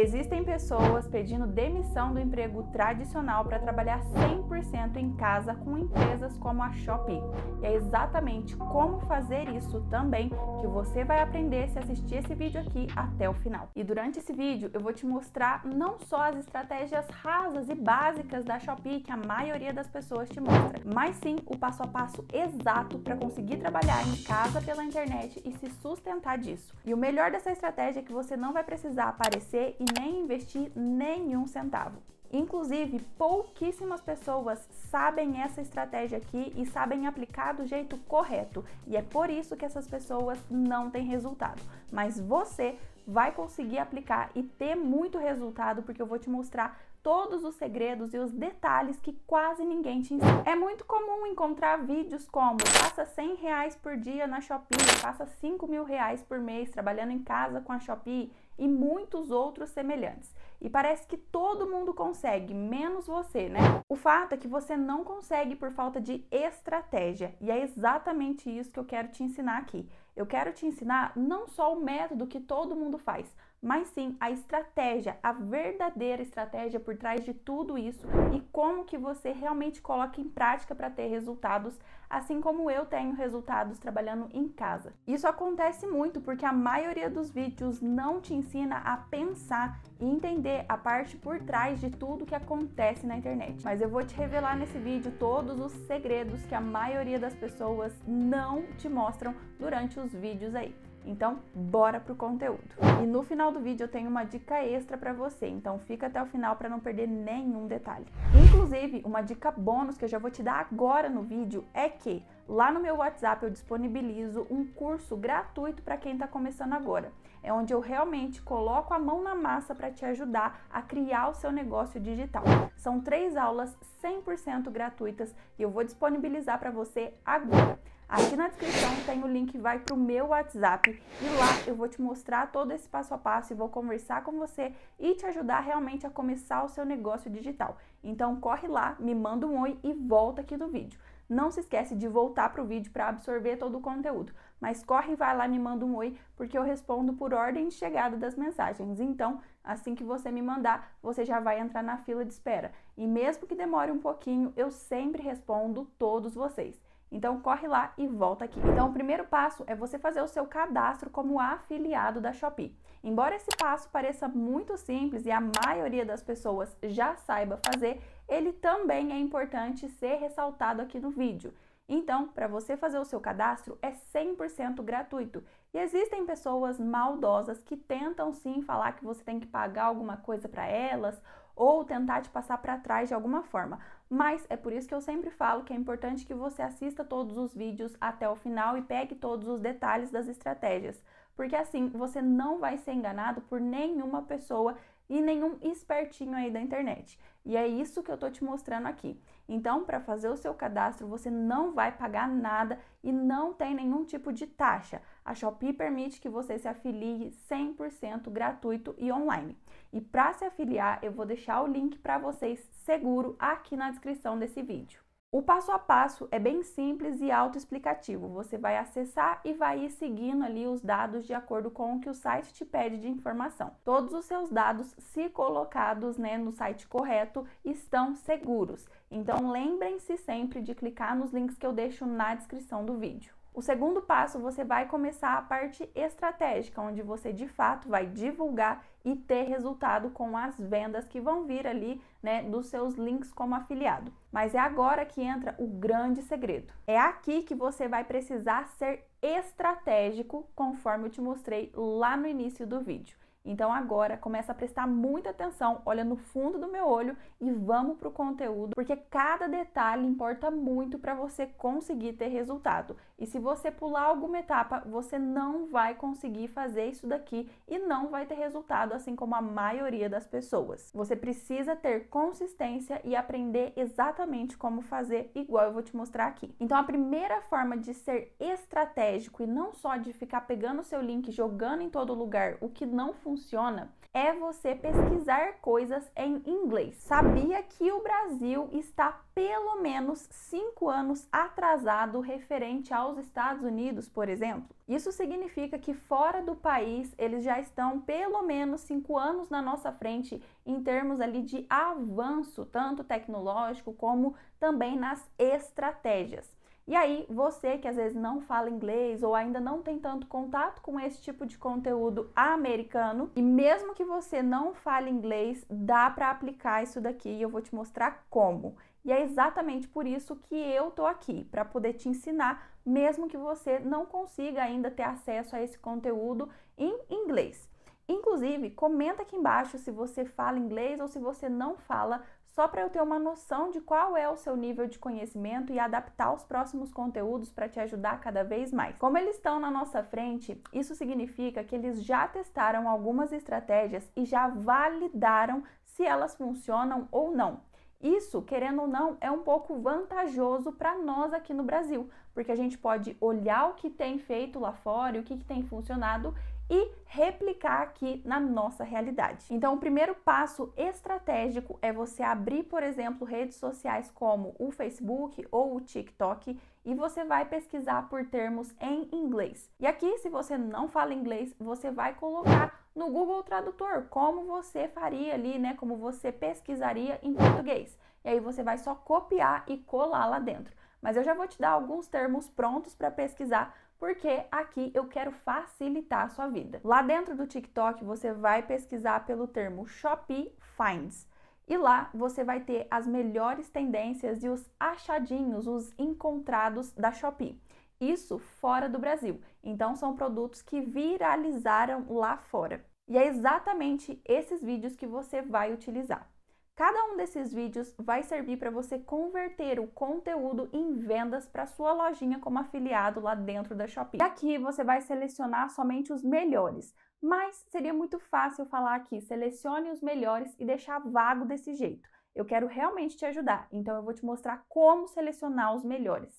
Existem pessoas pedindo demissão do emprego tradicional para trabalhar 100% em casa com empresas como a Shopee. E é exatamente como fazer isso também que você vai aprender se assistir esse vídeo aqui até o final. E durante esse vídeo eu vou te mostrar não só as estratégias rasas e básicas da Shopee que a maioria das pessoas te mostra, mas sim o passo a passo exato para conseguir trabalhar em casa pela internet e se sustentar disso. E o melhor dessa estratégia é que você não vai precisar aparecer e nem investir nenhum centavo. Inclusive, pouquíssimas pessoas sabem essa estratégia aqui e sabem aplicar do jeito correto, e é por isso que essas pessoas não têm resultado. Mas você vai conseguir aplicar e ter muito resultado, porque eu vou te mostrar todos os segredos e os detalhes que quase ninguém te ensina. É muito comum encontrar vídeos como faça 100 reais por dia na Shopee, faça 5 mil reais por mês trabalhando em casa com a Shopee, e muitos outros semelhantes. E parece que todo mundo consegue, menos você, né? O fato é que você não consegue por falta de estratégia, e é exatamente isso que eu quero te ensinar aqui. Eu quero te ensinar não só o método que todo mundo faz, mas sim a estratégia, a verdadeira estratégia por trás de tudo isso e como que você realmente coloca em prática para ter resultados, assim como eu tenho resultados trabalhando em casa. Isso acontece muito porque a maioria dos vídeos não te ensina a pensar e entender a parte por trás de tudo que acontece na internet. Mas eu vou te revelar nesse vídeo todos os segredos que a maioria das pessoas não te mostram durante os vídeos aí. Então, bora pro conteúdo. E no final do vídeo eu tenho uma dica extra para você, então fica até o final para não perder nenhum detalhe. Inclusive, uma dica bônus que eu já vou te dar agora no vídeo é que lá no meu WhatsApp eu disponibilizo um curso gratuito para quem está começando agora. É onde eu realmente coloco a mão na massa para te ajudar a criar o seu negócio digital. São três aulas 100% gratuitas e eu vou disponibilizar para você agora. Aqui na descrição tem o link que vai para o meu WhatsApp e lá eu vou te mostrar todo esse passo a passo e vou conversar com você e te ajudar realmente a começar o seu negócio digital. Então corre lá, me manda um oi e volta aqui no vídeo. Não se esquece de voltar para o vídeo para absorver todo o conteúdo, mas corre e vai lá me manda um oi porque eu respondo por ordem de chegada das mensagens. Então, assim que você me mandar, você já vai entrar na fila de espera. E mesmo que demore um pouquinho, eu sempre respondo todos vocês. Então corre lá e volta aqui. Então o primeiro passo é você fazer o seu cadastro como afiliado da Shopee. Embora esse passo pareça muito simples e a maioria das pessoas já saiba fazer, ele também é importante ser ressaltado aqui no vídeo. Então, para você fazer o seu cadastro é 100% gratuito e existem pessoas maldosas que tentam sim falar que você tem que pagar alguma coisa para elas ou tentar te passar para trás de alguma forma. Mas é por isso que eu sempre falo que é importante que você assista todos os vídeos até o final e pegue todos os detalhes das estratégias, porque assim você não vai ser enganado por nenhuma pessoa e nenhum espertinho aí da internet. E é isso que eu tô te mostrando aqui. Então, para fazer o seu cadastro, você não vai pagar nada e não tem nenhum tipo de taxa. A Shopee permite que você se afilie 100% gratuito e online. E para se afiliar, eu vou deixar o link para vocês seguro aqui na descrição desse vídeo. O passo a passo é bem simples e autoexplicativo. Você vai acessar e vai ir seguindo ali os dados de acordo com o que o site te pede de informação. Todos os seus dados, se colocados né, no site correto, estão seguros. Então lembrem-se sempre de clicar nos links que eu deixo na descrição do vídeo. O segundo passo, você vai começar a parte estratégica, onde você de fato vai divulgar e ter resultado com as vendas que vão vir ali, né, dos seus links como afiliado. Mas é agora que entra o grande segredo. É aqui que você vai precisar ser estratégico, conforme eu te mostrei lá no início do vídeo. Então agora começa a prestar muita atenção, olha no fundo do meu olho e vamos para o conteúdo, porque cada detalhe importa muito para você conseguir ter resultado. E se você pular alguma etapa, você não vai conseguir fazer isso daqui e não vai ter resultado, assim como a maioria das pessoas. Você precisa ter consistência e aprender exatamente como fazer, igual eu vou te mostrar aqui. Então a primeira forma de ser estratégico e não só de ficar pegando o seu link jogando em todo lugar, o que não funciona funciona é você pesquisar coisas em inglês. Sabia que o Brasil está pelo menos cinco anos atrasado referente aos Estados Unidos, por exemplo? Isso significa que fora do país eles já estão pelo menos cinco anos na nossa frente em termos ali de avanço, tanto tecnológico como também nas estratégias. E aí, você que às vezes não fala inglês ou ainda não tem tanto contato com esse tipo de conteúdo americano, e mesmo que você não fale inglês, dá para aplicar isso daqui e eu vou te mostrar como. E é exatamente por isso que eu tô aqui, para poder te ensinar, mesmo que você não consiga ainda ter acesso a esse conteúdo em inglês. Inclusive, comenta aqui embaixo se você fala inglês ou se você não fala só para eu ter uma noção de qual é o seu nível de conhecimento e adaptar os próximos conteúdos para te ajudar cada vez mais. Como eles estão na nossa frente, isso significa que eles já testaram algumas estratégias e já validaram se elas funcionam ou não. Isso, querendo ou não, é um pouco vantajoso para nós aqui no Brasil, porque a gente pode olhar o que tem feito lá fora e o que, que tem funcionado e replicar aqui na nossa realidade. Então, o primeiro passo estratégico é você abrir, por exemplo, redes sociais como o Facebook ou o TikTok e você vai pesquisar por termos em inglês. E aqui, se você não fala inglês, você vai colocar no Google Tradutor como você faria ali, né, como você pesquisaria em português. E aí você vai só copiar e colar lá dentro. Mas eu já vou te dar alguns termos prontos para pesquisar porque aqui eu quero facilitar a sua vida. Lá dentro do TikTok você vai pesquisar pelo termo Shopee Finds. E lá você vai ter as melhores tendências e os achadinhos, os encontrados da Shopee. Isso fora do Brasil. Então são produtos que viralizaram lá fora. E é exatamente esses vídeos que você vai utilizar. Cada um desses vídeos vai servir para você converter o conteúdo em vendas para sua lojinha como afiliado lá dentro da Shopee. E aqui você vai selecionar somente os melhores, mas seria muito fácil falar aqui, selecione os melhores e deixar vago desse jeito. Eu quero realmente te ajudar, então eu vou te mostrar como selecionar os melhores.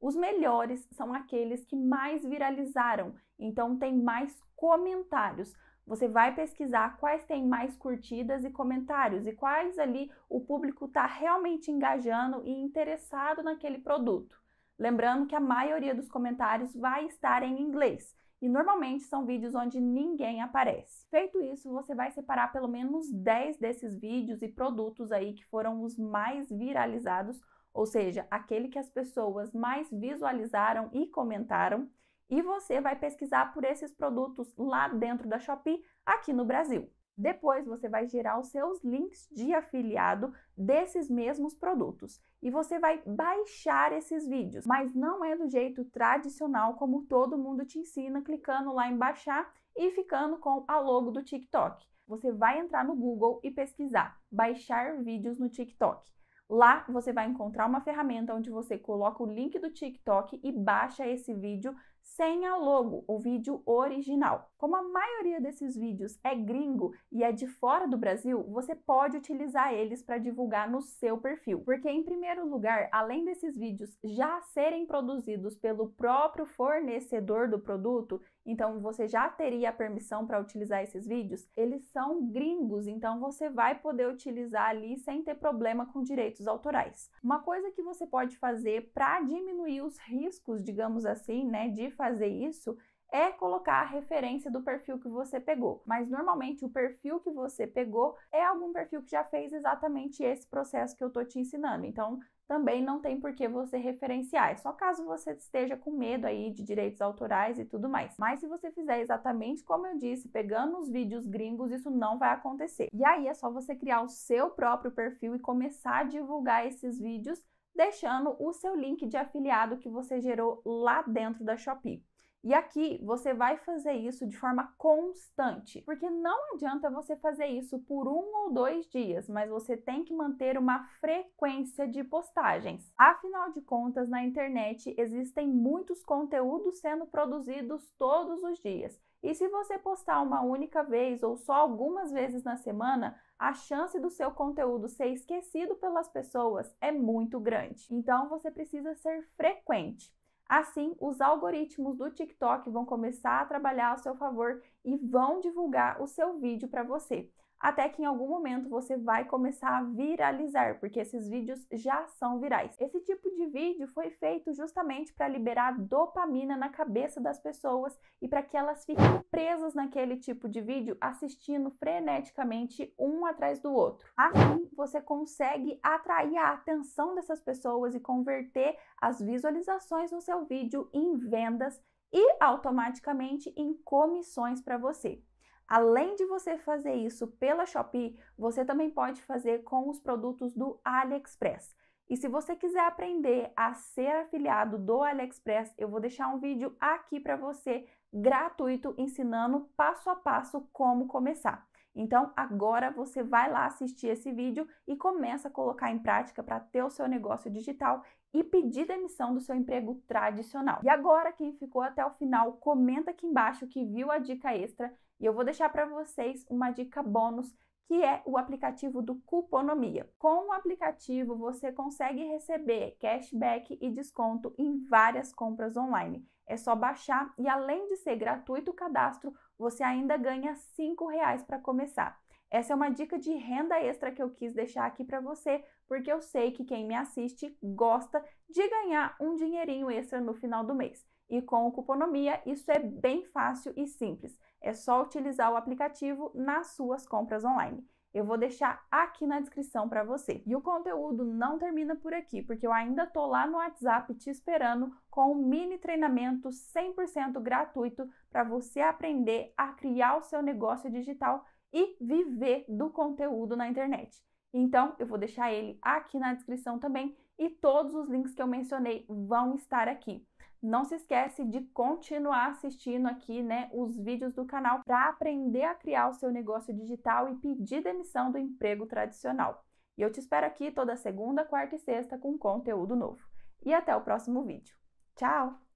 Os melhores são aqueles que mais viralizaram, então tem mais comentários. Você vai pesquisar quais têm mais curtidas e comentários e quais ali o público está realmente engajando e interessado naquele produto. Lembrando que a maioria dos comentários vai estar em inglês e normalmente são vídeos onde ninguém aparece. Feito isso, você vai separar pelo menos 10 desses vídeos e produtos aí que foram os mais viralizados, ou seja, aquele que as pessoas mais visualizaram e comentaram e você vai pesquisar por esses produtos lá dentro da Shopee aqui no Brasil. Depois você vai gerar os seus links de afiliado desses mesmos produtos e você vai baixar esses vídeos, mas não é do jeito tradicional como todo mundo te ensina, clicando lá em baixar e ficando com a logo do TikTok. Você vai entrar no Google e pesquisar baixar vídeos no TikTok. Lá você vai encontrar uma ferramenta onde você coloca o link do TikTok e baixa esse vídeo sem a logo, o vídeo original. Como a maioria desses vídeos é gringo e é de fora do Brasil, você pode utilizar eles para divulgar no seu perfil. Porque, em primeiro lugar, além desses vídeos já serem produzidos pelo próprio fornecedor do produto, então você já teria a permissão para utilizar esses vídeos, eles são gringos, então você vai poder utilizar ali sem ter problema com direitos autorais. Uma coisa que você pode fazer para diminuir os riscos, digamos assim, né, de fazer isso é colocar a referência do perfil que você pegou. Mas normalmente o perfil que você pegou é algum perfil que já fez exatamente esse processo que eu tô te ensinando. Então, também não tem por que você referenciar. É só caso você esteja com medo aí de direitos autorais e tudo mais. Mas se você fizer exatamente como eu disse, pegando os vídeos gringos, isso não vai acontecer. E aí é só você criar o seu próprio perfil e começar a divulgar esses vídeos deixando o seu link de afiliado que você gerou lá dentro da Shopee. E aqui você vai fazer isso de forma constante, porque não adianta você fazer isso por um ou dois dias, mas você tem que manter uma frequência de postagens. Afinal de contas, na internet existem muitos conteúdos sendo produzidos todos os dias e se você postar uma única vez ou só algumas vezes na semana, a chance do seu conteúdo ser esquecido pelas pessoas é muito grande. Então você precisa ser frequente. Assim, os algoritmos do TikTok vão começar a trabalhar ao seu favor e vão divulgar o seu vídeo para você até que em algum momento você vai começar a viralizar, porque esses vídeos já são virais. Esse tipo de vídeo foi feito justamente para liberar dopamina na cabeça das pessoas e para que elas fiquem presas naquele tipo de vídeo assistindo freneticamente um atrás do outro. Assim, você consegue atrair a atenção dessas pessoas e converter as visualizações no seu vídeo em vendas e automaticamente em comissões para você. Além de você fazer isso pela Shopee, você também pode fazer com os produtos do AliExpress. E se você quiser aprender a ser afiliado do AliExpress, eu vou deixar um vídeo aqui para você gratuito ensinando passo a passo como começar. Então, agora você vai lá assistir esse vídeo e começa a colocar em prática para ter o seu negócio digital e pedir demissão do seu emprego tradicional. E agora, quem ficou até o final, comenta aqui embaixo que viu a dica extra e eu vou deixar para vocês uma dica bônus que é o aplicativo do Cuponomia. Com o aplicativo você consegue receber cashback e desconto em várias compras online. É só baixar e além de ser gratuito o cadastro, você ainda ganha R$ 5,00 para começar. Essa é uma dica de renda extra que eu quis deixar aqui para você, porque eu sei que quem me assiste gosta de ganhar um dinheirinho extra no final do mês e com Cuponomia, isso é bem fácil e simples. É só utilizar o aplicativo nas suas compras online. Eu vou deixar aqui na descrição para você. E o conteúdo não termina por aqui, porque eu ainda tô lá no WhatsApp te esperando com um mini treinamento 100% gratuito para você aprender a criar o seu negócio digital e viver do conteúdo na internet. Então, eu vou deixar ele aqui na descrição também e todos os links que eu mencionei vão estar aqui. Não se esquece de continuar assistindo aqui, né, os vídeos do canal para aprender a criar o seu negócio digital e pedir demissão do emprego tradicional. E eu te espero aqui toda segunda, quarta e sexta com conteúdo novo. E até o próximo vídeo. Tchau!